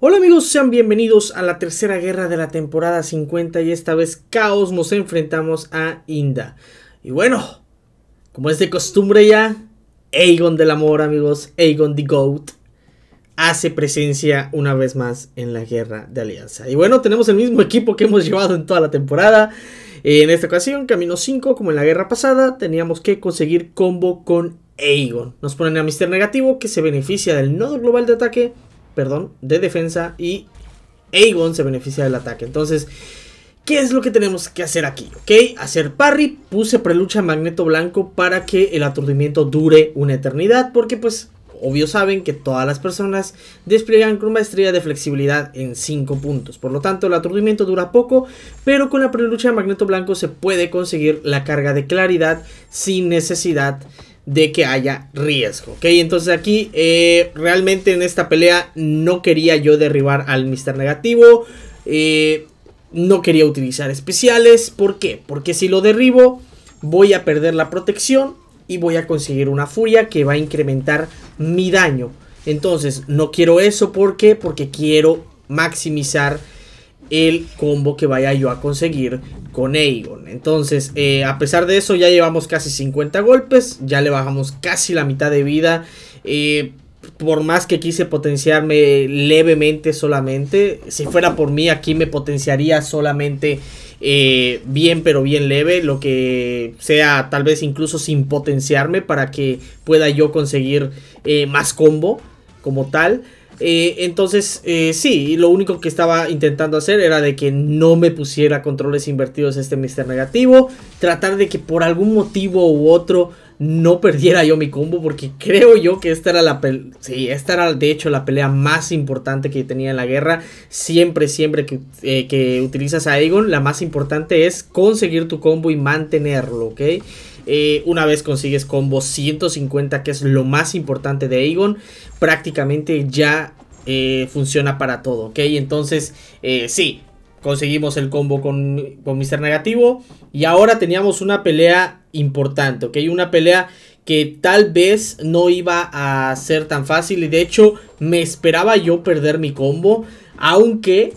Hola amigos, sean bienvenidos a la tercera guerra de la temporada 50 y esta vez Caos nos enfrentamos a Inda. Y bueno, como es de costumbre ya, Aegon del Amor amigos, Aegon the Goat, hace presencia una vez más en la guerra de alianza. Y bueno, tenemos el mismo equipo que hemos llevado en toda la temporada. En esta ocasión, camino 5, como en la guerra pasada, teníamos que conseguir combo con Aegon. Nos ponen a Mister Negativo que se beneficia del nodo global de ataque perdón, de defensa y Aegon se beneficia del ataque. Entonces, ¿qué es lo que tenemos que hacer aquí? ¿Ok? Hacer parry, puse prelucha magneto blanco para que el aturdimiento dure una eternidad, porque pues... Obvio saben que todas las personas despliegan con maestría de flexibilidad en 5 puntos. Por lo tanto, el aturdimiento dura poco, pero con la prelucha magneto blanco se puede conseguir la carga de claridad sin necesidad de que haya riesgo, ¿ok? Entonces aquí eh, realmente en esta pelea no quería yo derribar al Mister Negativo, eh, no quería utilizar especiales, ¿por qué? Porque si lo derribo voy a perder la protección y voy a conseguir una furia que va a incrementar mi daño. Entonces no quiero eso, ¿por qué? Porque quiero maximizar el combo que vaya yo a conseguir con Aegon. Entonces, eh, a pesar de eso, ya llevamos casi 50 golpes, ya le bajamos casi la mitad de vida. Eh, por más que quise potenciarme levemente solamente, si fuera por mí aquí me potenciaría solamente eh, bien pero bien leve, lo que sea tal vez incluso sin potenciarme para que pueda yo conseguir más combo como tal. Eh, entonces, eh, sí, lo único que estaba intentando hacer era de que no me pusiera controles invertidos este Mr. Negativo. Tratar de que por algún motivo u otro no perdiera yo mi combo. Porque creo yo que esta era la pelea. Sí, esta era de hecho la pelea más importante que tenía en la guerra. Siempre, siempre que, eh, que utilizas a Aegon, la más importante es conseguir tu combo y mantenerlo, ¿ok? Eh, una vez consigues combo 150, que es lo más importante de Aegon, prácticamente ya eh, funciona para todo, ¿ok? Entonces, eh, sí, conseguimos el combo con, con Mr. Negativo. Y ahora teníamos una pelea importante, ¿ok? Una pelea que tal vez no iba a ser tan fácil y de hecho me esperaba yo perder mi combo, aunque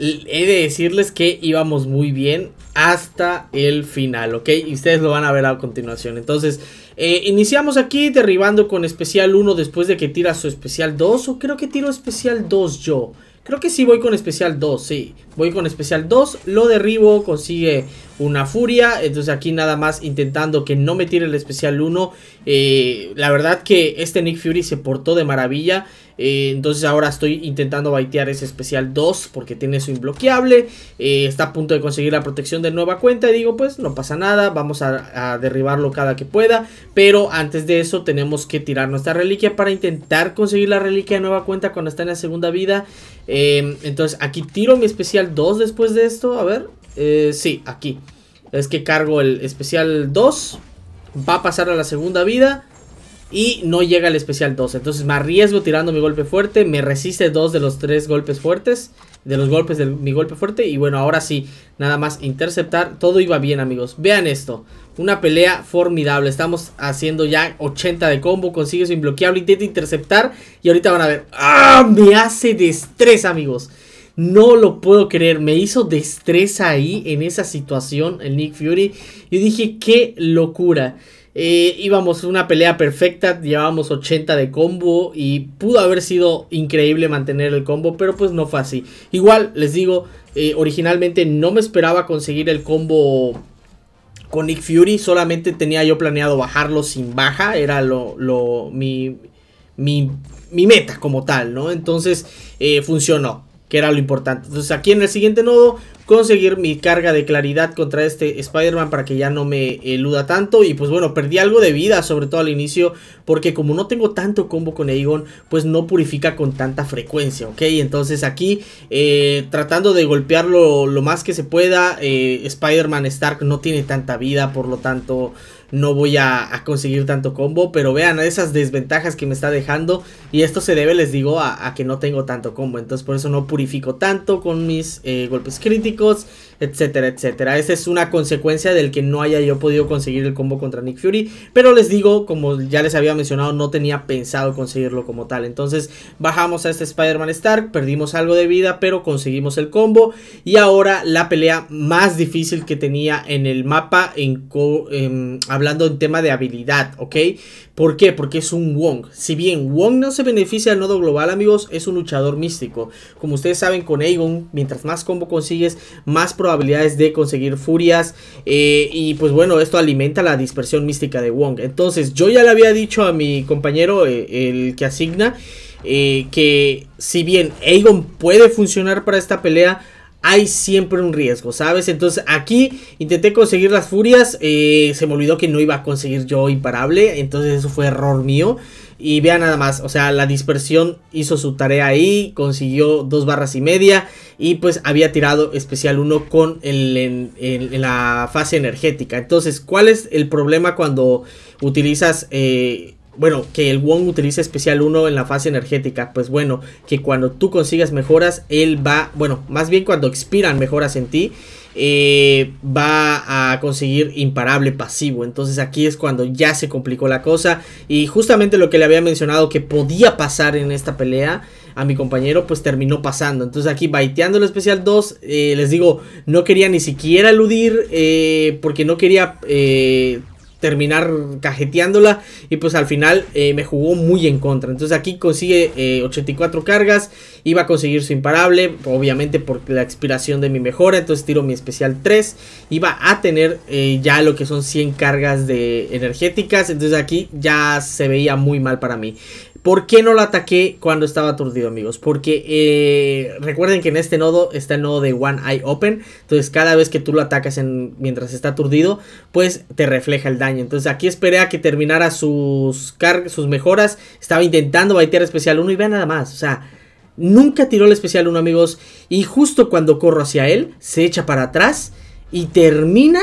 he de decirles que íbamos muy bien hasta el final, ¿ok? Y ustedes lo van a ver a continuación. Entonces, eh, iniciamos aquí derribando con especial 1 después de que tira su especial 2. O creo que tiro especial 2 yo. Creo que sí voy con especial 2, sí. Voy con especial 2, lo derribo, consigue una furia. Entonces aquí nada más intentando que no me tire el especial 1. Eh, la verdad que este Nick Fury se portó de maravilla. Eh, entonces ahora estoy intentando baitear ese especial 2 porque tiene su inbloqueable. Eh, está a punto de conseguir la protección de nueva cuenta. Y digo, pues no pasa nada, vamos a, a, derribarlo cada que pueda. Pero antes de eso tenemos que tirar nuestra reliquia para intentar conseguir la reliquia de nueva cuenta cuando está en la segunda vida. entonces aquí tiro mi especial 2 después de esto. A ver, eh, sí, aquí. Es que cargo el especial 2. Va a pasar a la segunda vida. Y no llega el especial 2. Entonces me arriesgo tirando mi golpe fuerte. Me resiste dos de los tres golpes fuertes. De los golpes de mi golpe fuerte. Y bueno, ahora sí. Nada más interceptar. Todo iba bien, amigos. Vean esto. Una pelea formidable. Estamos haciendo ya 80 de combo. Consigue su imbloqueable. Intenta interceptar. Y ahorita van a ver. ¡Ah! Me hace destreza, amigos. No lo puedo creer. Me hizo destreza ahí en esa situación el Nick Fury. Y dije, qué locura. Eh, íbamos una pelea perfecta, llevábamos 80 de combo y pudo haber sido increíble mantener el combo, pero pues no fue así. Igual, les digo, eh, originalmente no me esperaba conseguir el combo con Nick Fury, solamente tenía yo planeado bajarlo sin baja, era lo, mi, meta como tal, ¿no? Entonces eh, funcionó que era lo importante. Entonces aquí en el siguiente nodo conseguir mi carga de claridad contra este Spider-Man para que ya no me eluda tanto. Y pues bueno, perdí algo de vida, sobre todo al inicio, porque como no tengo tanto combo con Aegon, pues no purifica con tanta frecuencia, ¿ok? Entonces aquí, eh, tratando de golpearlo lo más que se pueda, eh, Spider-Man Stark no tiene tanta vida, por lo tanto no voy a, conseguir tanto combo. Pero vean esas desventajas que me está dejando. Y esto se debe, les digo, a, que no tengo tanto combo. Entonces por eso no purifico tanto con mis eh, golpes críticos. because etcétera, etcétera. Esa es una consecuencia del que no haya yo podido conseguir el combo contra Nick Fury, pero les digo, como ya les había mencionado, no tenía pensado conseguirlo como tal. Entonces bajamos a este Spider-Man Stark, perdimos algo de vida, pero conseguimos el combo y ahora la pelea más difícil que tenía en el mapa, en em, hablando en tema de habilidad, ¿ok? ¿Por qué? Porque es un Wong. Si bien Wong no se beneficia del nodo global, amigos, es un luchador místico. Como ustedes saben, con Aegon, mientras más combo consigues, más probabilidad. Habilidades de conseguir furias. Eh, y pues bueno, esto alimenta la dispersión mística de Wong. Entonces, yo ya le había dicho a mi compañero, eh, el que asigna, eh, que si bien Aegon puede funcionar para esta pelea, hay siempre un riesgo, ¿sabes? Entonces aquí intenté conseguir las furias, se me olvidó que no iba a conseguir yo imparable, entonces eso fue error mío. Y vea nada más, o sea, la dispersión hizo su tarea ahí, consiguió dos barras y media y pues había tirado especial 1 con el, en, la fase energética. Entonces, ¿cuál es el problema cuando utilizas... Eh, bueno, que el Wong utiliza especial 1 en la fase energética. Pues bueno, que cuando tú consigas mejoras, él va, bueno, más bien cuando expiran mejoras en ti, eh, va a conseguir imparable pasivo. Entonces aquí es cuando ya se complicó la cosa. Y justamente lo que le había mencionado que podía pasar en esta pelea a mi compañero, pues terminó pasando. Entonces aquí baiteando el especial 2, eh, les digo, no quería ni siquiera eludir eh, porque no quería terminar cajeteándola y pues al final eh, me jugó muy en contra. Entonces aquí consigue 84 eh, cargas, iba a conseguir su imparable, obviamente por la expiración de mi mejora, entonces tiro mi especial 3, iba a tener eh, ya lo que son 100 cargas de energéticas, entonces aquí ya se veía muy mal para mí. ¿Por qué no lo ataqué cuando estaba aturdido, amigos? Porque eh, recuerden que en este nodo está el nodo de One Eye Open. Entonces, cada vez que tú lo atacas mientras está aturdido, pues te refleja el daño. Entonces, aquí esperé a que terminara sus, sus mejoras. Estaba intentando baitear especial 1 y vean nada más. O sea, nunca tiró el especial 1, amigos. Y justo cuando corro hacia él, se echa para atrás y termina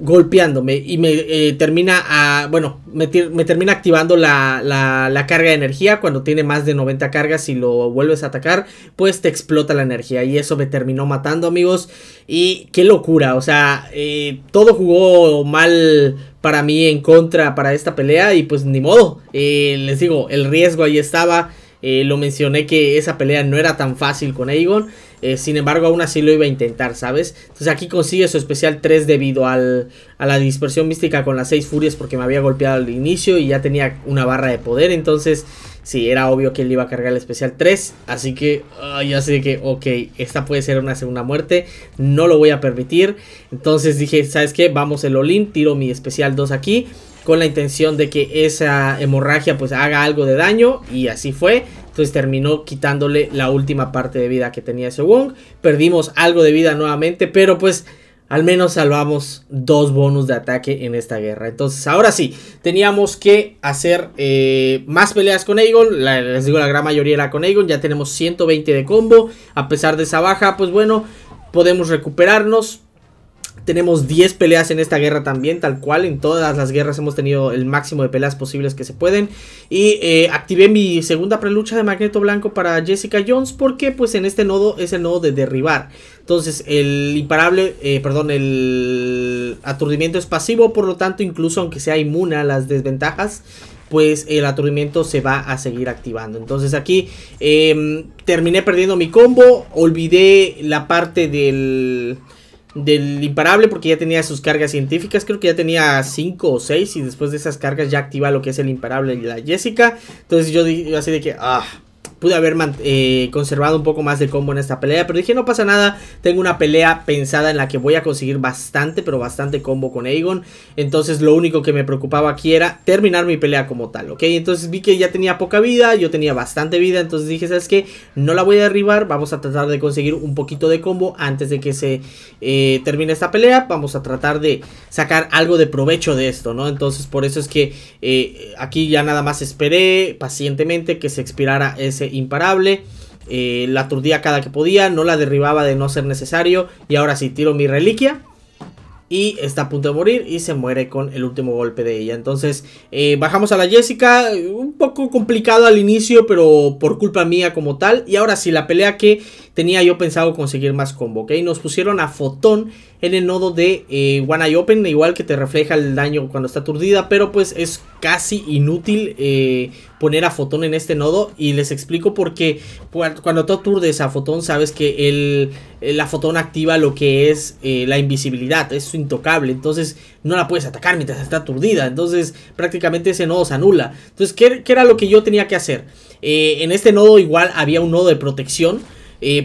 golpeándome y me eh, termina bueno, me, termina activando la, la, carga de energía cuando tiene más de 90 cargas y lo vuelves a atacar, pues te explota la energía y eso me terminó matando amigos y qué locura, o sea, eh, todo jugó mal para mí en contra para esta pelea y pues ni modo, eh, les digo, el riesgo ahí estaba eh, lo mencioné que esa pelea no era tan fácil con Aegon. Eh, sin embargo, aún así lo iba a intentar, ¿sabes? Entonces aquí consigue su especial 3 debido al, a la dispersión mística con las 6 furias porque me había golpeado al inicio y ya tenía una barra de poder. Entonces, sí, era obvio que él iba a cargar el especial 3. Así que ya sé que, ok, esta puede ser una segunda muerte. No lo voy a permitir. Entonces dije, ¿sabes qué? Vamos el Olin, tiro mi especial 2 aquí con la intención de que esa hemorragia pues haga algo de daño y así fue. Entonces terminó quitándole la última parte de vida que tenía ese Wong. Perdimos algo de vida nuevamente, pero pues al menos salvamos dos bonus de ataque en esta guerra. Entonces, ahora sí, teníamos que hacer eh, más peleas con Aegon. les digo, la gran mayoría era con Aegon. Ya tenemos 120 de combo. A pesar de esa baja, pues bueno, podemos recuperarnos. Tenemos 10 peleas en esta guerra también, tal cual. En todas las guerras hemos tenido el máximo de peleas posibles que se pueden. Y eh, activé mi segunda prelucha de Magneto Blanco para Jessica Jones porque pues en este nodo es el nodo de derribar. Entonces el imparable, eh, perdón, el aturdimiento es pasivo, por lo tanto incluso aunque sea inmune a las desventajas, pues el aturdimiento se va a seguir activando. Entonces aquí em, terminé perdiendo mi combo, olvidé la parte del del imparable porque ya tenía sus cargas científicas, creo que ya tenía 5 o 6 y después de esas cargas ya activa lo que es el imparable y la Jessica. Entonces yo así de que, ah, pude haber eh, conservado un poco más de combo en esta pelea, pero dije no pasa nada, tengo una pelea pensada en la que voy a conseguir bastante, pero bastante combo con Aegon, entonces lo único que me preocupaba aquí era terminar mi pelea como tal, ¿ok? Entonces vi que ya tenía poca vida, yo tenía bastante vida, entonces dije, ¿sabes qué? No la voy a derribar, vamos a tratar de conseguir un poquito de combo antes de que se eh, termine esta pelea, vamos a tratar de sacar algo de provecho de esto, ¿no? Entonces por eso es que eh, aquí ya nada más esperé pacientemente que se expirara ese imparable. Eh, la aturdía cada que podía, no la derribaba de no ser necesario. Y ahora sí, tiro mi reliquia y está a punto de morir y se muere con el último golpe de ella. Entonces eh, bajamos a la Jessica, un poco complicado al inicio, pero por culpa mía como tal. Y ahora sí, la pelea que tenía yo pensado conseguir más combo, ¿ok? Nos pusieron a Fotón en el nodo de eh, One Eye Open, igual que te refleja el daño cuando está aturdida, pero pues es casi inútil eh, poner a Fotón en este nodo y les explico por qué. cuando tú aturdes a Fotón sabes que el eh, la fotón activa lo que es eh, la invisibilidad, es intocable, entonces no la puedes atacar mientras está aturdida, entonces prácticamente ese nodo se anula. Entonces, ¿qué, era lo que yo tenía que hacer? Eh, en este nodo igual había un nodo de protección.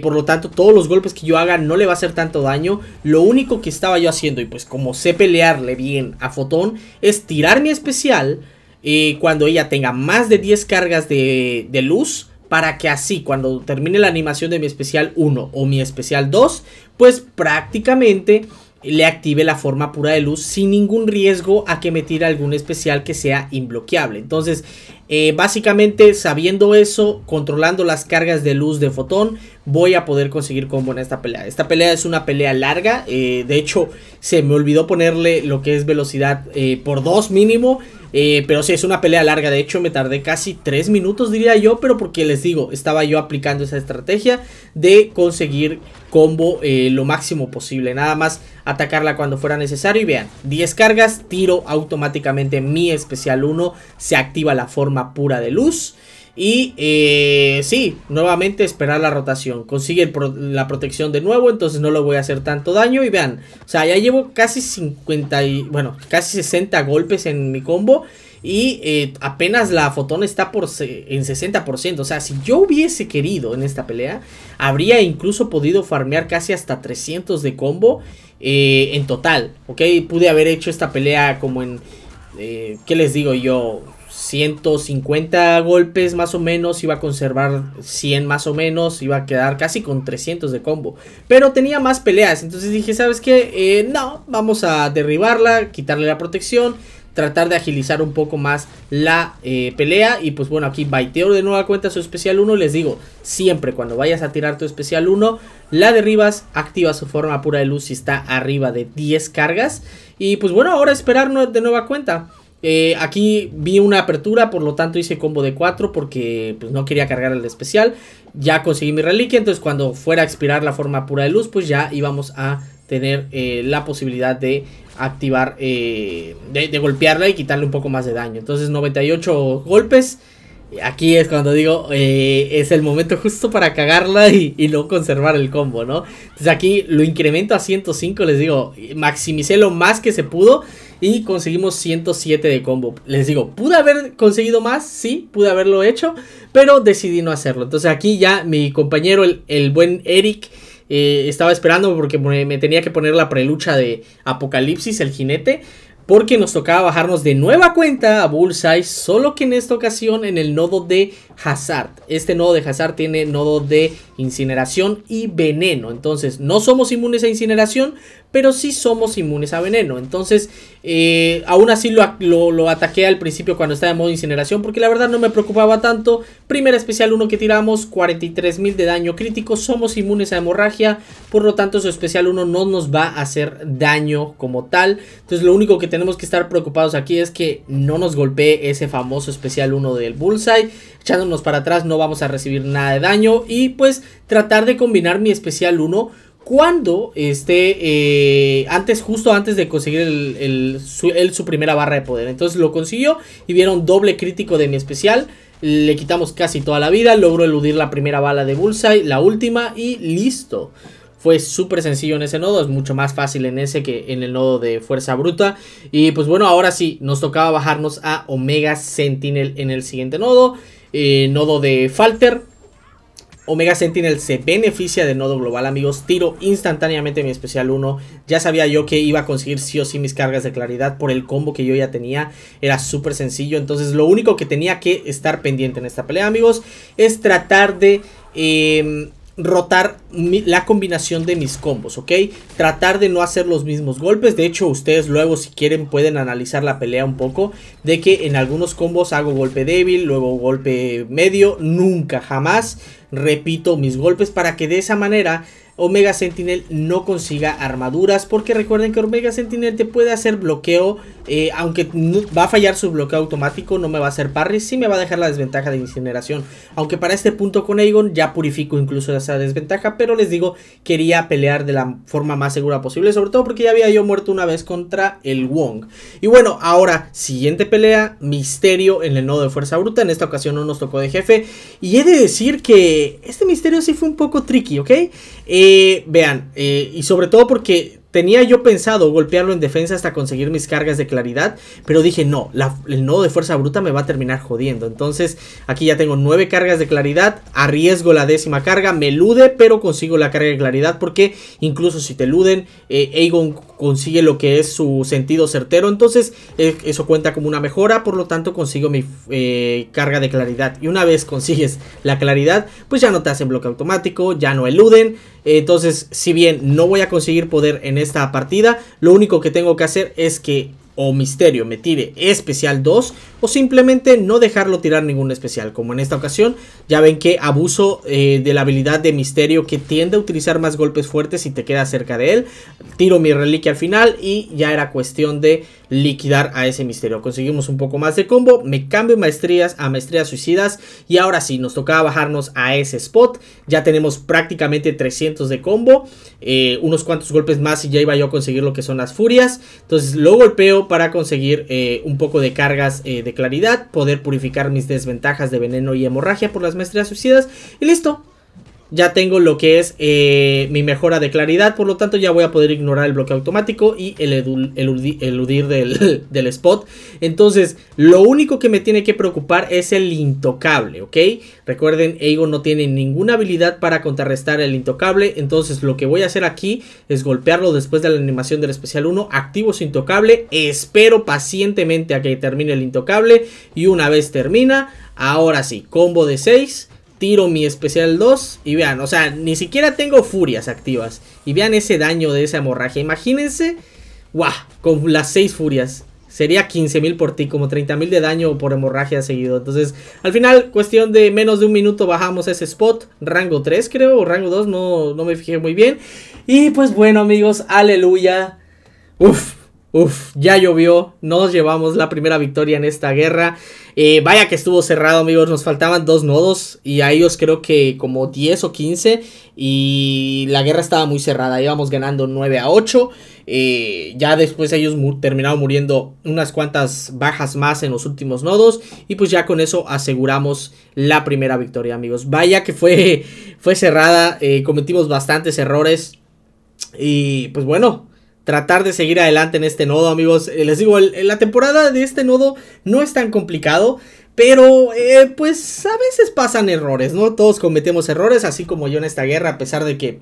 por lo tanto, todos los golpes que yo haga no le va a hacer tanto daño. Lo único que estaba yo haciendo, y pues como sé pelearle bien a Fotón, es tirar mi especial cuando ella tenga más de 10 cargas de luz para que así cuando termine la animación de mi especial 1 o mi especial 2, pues prácticamente le active la forma pura de luz sin ningún riesgo a que me tire algún especial que sea imbloqueable. Entonces, eh, básicamente sabiendo eso, controlando las cargas de luz de fotón, voy a poder conseguir combo en esta pelea. Esta pelea es una pelea larga, eh, de hecho se me olvidó ponerle lo que es velocidad eh, por 2 mínimo. Eh, pero sí, es una pelea larga. De hecho, me tardé casi 3 minutos, diría yo. Pero porque les digo, estaba yo aplicando esa estrategia de conseguir combo eh, lo máximo posible. Nada más atacarla cuando fuera necesario. Y vean, 10 cargas, tiro automáticamente mi especial 1. Se activa la forma pura de luz. Y eh, sí, nuevamente esperar la rotación. Consigue la protección de nuevo, entonces no le voy a hacer tanto daño. Y vean, o sea, ya llevo casi 50 y, bueno, casi 60 golpes en mi combo. Y eh, apenas la fotón está por en 60%. O sea, si yo hubiese querido en esta pelea, habría incluso podido farmear casi hasta 300 de combo eh, en total. ¿Ok? Pude haber hecho esta pelea como en... Eh, ¿Qué les digo yo? 150 golpes más o menos, iba a conservar 100 más o menos, iba a quedar casi con 300 de combo. Pero tenía más peleas, entonces dije, ¿sabes qué? Eh, no, vamos a derribarla, quitarle la protección, tratar de agilizar un poco más la eh, pelea. Y pues bueno, aquí baiteo de nueva cuenta su especial 1. Les digo, siempre cuando vayas a tirar tu especial 1, la derribas, activa su forma pura de luz si está arriba de 10 cargas. Y pues bueno, ahora esperar de nueva cuenta. Eh, aquí vi una apertura, por lo tanto hice combo de 4 porque pues, no quería cargar el especial. Ya conseguí mi reliquia, entonces cuando fuera a expirar la forma pura de luz, pues ya íbamos a tener eh, la posibilidad de activar, eh, de, golpearla y quitarle un poco más de daño. Entonces 98 golpes. Aquí es cuando digo, es el momento justo para cagarla y, y no conservar el combo, ¿no? Entonces aquí lo incremento a 105, les digo, maximicé lo más que se pudo y conseguimos 107 de combo. Les digo, pude haber conseguido más, sí, pude haberlo hecho, pero decidí no hacerlo. Entonces aquí ya mi compañero, el, buen Eric, eh, estaba esperando porque me, me, tenía que poner la prelucha de Apocalipsis, el jinete porque nos tocaba bajarnos de nueva cuenta a Bullseye, solo que en esta ocasión en el nodo de Hazard. Este nodo de Hazard tiene nodo de incineración y veneno, entonces no somos inmunes a incineración, pero sí somos inmunes a veneno. Entonces, eh, aún así lo, lo, lo, ataqué al principio cuando estaba en modo incineración, porque la verdad no me preocupaba tanto. Primera especial 1 que tiramos, 43.000 de daño crítico, somos inmunes a hemorragia, por lo tanto su especial 1 no nos va a hacer daño como tal. Entonces lo único que tenemos que estar preocupados aquí es que no nos golpee ese famoso especial 1 del Bullseye. Echándonos para atrás no vamos a recibir nada de daño. Y pues tratar de combinar mi especial 1 cuando esté eh, antes, justo antes de conseguir el, su, primera barra de poder. Entonces lo consiguió y vieron doble crítico de mi especial. Le quitamos casi toda la vida, logró eludir la primera bala de Bullseye, la última y listo fue súper sencillo en ese nodo, es mucho más fácil en ese que en el nodo de fuerza bruta. Y pues bueno, ahora sí, nos tocaba bajarnos a Omega Sentinel en el siguiente nodo, eh, nodo de Falter. Omega Sentinel se beneficia del nodo global, amigos. Tiro instantáneamente mi especial 1. Ya sabía yo que iba a conseguir sí o sí mis cargas de claridad por el combo que yo ya tenía. Era súper sencillo. Entonces lo único que tenía que estar pendiente en esta pelea, amigos, es tratar de... Em, rotar la combinación de mis combos, ¿ok? Tratar de no hacer los mismos golpes. De hecho, ustedes luego si quieren pueden analizar la pelea un poco. De que en algunos combos hago golpe débil, luego golpe medio. Nunca, jamás repito mis golpes para que de esa manera Omega Sentinel no consiga armaduras. Porque recuerden que Omega Sentinel te puede hacer bloqueo. Eh, aunque va a fallar su bloqueo automático, no me va a hacer parry. Sí me va a dejar la desventaja de incineración. Aunque para este punto con Aegon ya purifico incluso esa desventaja. Pero les digo, quería pelear de la forma más segura posible. Sobre todo porque ya había yo muerto una vez contra el Wong. Y bueno, ahora, siguiente pelea. Misterio en el nodo de fuerza bruta. En esta ocasión no nos tocó de jefe. Y he de decir que este misterio sí fue un poco tricky, ¿ok? Eh, vean, eh, y sobre todo porque tenía yo pensado golpearlo en defensa hasta conseguir mis cargas de claridad, pero dije no, el nodo de fuerza bruta me va a terminar jodiendo. Entonces aquí ya tengo 9 cargas de claridad, arriesgo la décima carga, me elude, pero consigo la carga de claridad porque incluso si te eluden, eh, consigue lo que es su sentido certero. Entonces e, eso cuenta como una mejora, por lo tanto consigo mi eh, carga de claridad. Y una vez consigues la claridad, pues ya no te hacen bloque automático, ya no eluden. Entonces, si bien no voy a conseguir poder en esta partida, lo único que tengo que hacer es que o Misterio me tire especial 2 o simplemente no dejarlo tirar ningún especial. Como en esta ocasión, ya ven que abuso eh, de la habilidad de Misterio que tiende a utilizar más golpes fuertes si te queda cerca de él. Tiro mi reliquia al final y ya era cuestión de liquidar a ese misterio. Conseguimos un poco más de combo, me cambio maestrías a maestrías suicidas y ahora sí, nos tocaba bajarnos a ese spot. Ya tenemos prácticamente 300 de combo, eh, unos cuantos golpes más y ya iba yo a conseguir lo que son las furias. Entonces lo golpeo para conseguir eh, un poco de cargas eh, de claridad, poder purificar mis desventajas de veneno y hemorragia por las maestrías suicidas y listo ya tengo lo que es eh, mi mejora de claridad, por lo tanto ya voy a poder ignorar el bloque automático y el eludir del, del, spot. Entonces, lo único que me tiene que preocupar es el intocable, ¿ok? Recuerden, ego no tiene ninguna habilidad para contrarrestar el intocable, entonces lo que voy a hacer aquí es golpearlo después de la animación del especial 1, activo su intocable, espero pacientemente a que termine el intocable y una vez termina, ahora sí, combo de 6 tiro mi especial 2 y vean, o sea, ni siquiera tengo furias activas. Y vean ese daño de esa hemorragia. Imagínense, guau, con las 6 furias. Sería 15.000 por ti, como 30.000 de daño por hemorragia seguido. Entonces, al final, cuestión de menos de un minuto bajamos ese spot. Rango 3 creo, o rango 2, no, no me fijé muy bien. Y pues bueno amigos, aleluya. Uf, Uf, ya llovió, nos llevamos la primera victoria en esta guerra. Eh, vaya que estuvo cerrado, amigos, nos faltaban dos nodos y a ellos creo que como 10 o 15 y la guerra estaba muy cerrada, íbamos ganando 9 a 8. Eh, ya después ellos terminaron muriendo unas cuantas bajas más en los últimos nodos y pues ya con eso aseguramos la primera victoria, amigos. Vaya que fue, fue cerrada, eh, cometimos bastantes errores y pues bueno tratar de seguir adelante en este nodo, amigos. Eh, les digo, la temporada de este nodo no es tan complicado. Pero, eh, pues a veces pasan errores, ¿no? Todos cometemos errores, así como yo en esta guerra, a pesar de que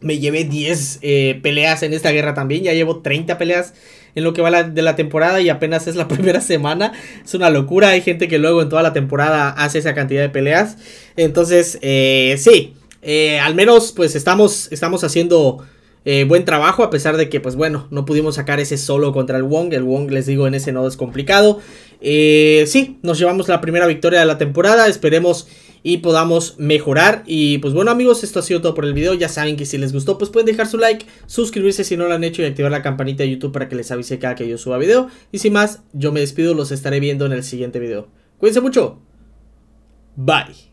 me llevé 10 eh, peleas en esta guerra también, ya llevo 30 peleas en lo que va de la temporada y apenas es la primera semana. Es una locura. Hay gente que luego en toda la temporada hace esa cantidad de peleas. Entonces, sí, al menos pues estamos, estamos haciendo eh, buen trabajo, a pesar de que, pues bueno, no pudimos sacar ese solo contra el Wong. El Wong, les digo, en ese nodo es complicado. Eh, sí, nos llevamos la primera victoria de la temporada. Esperemos y podamos mejorar. Y pues bueno, amigos, esto ha sido todo por el video. Ya saben que si les gustó, pues pueden dejar su like, suscribirse si no lo han hecho y activar la campanita de YouTube para que les avise cada que yo suba video. Y sin más, yo me despido. Los estaré viendo en el siguiente video. Cuídense mucho. Bye.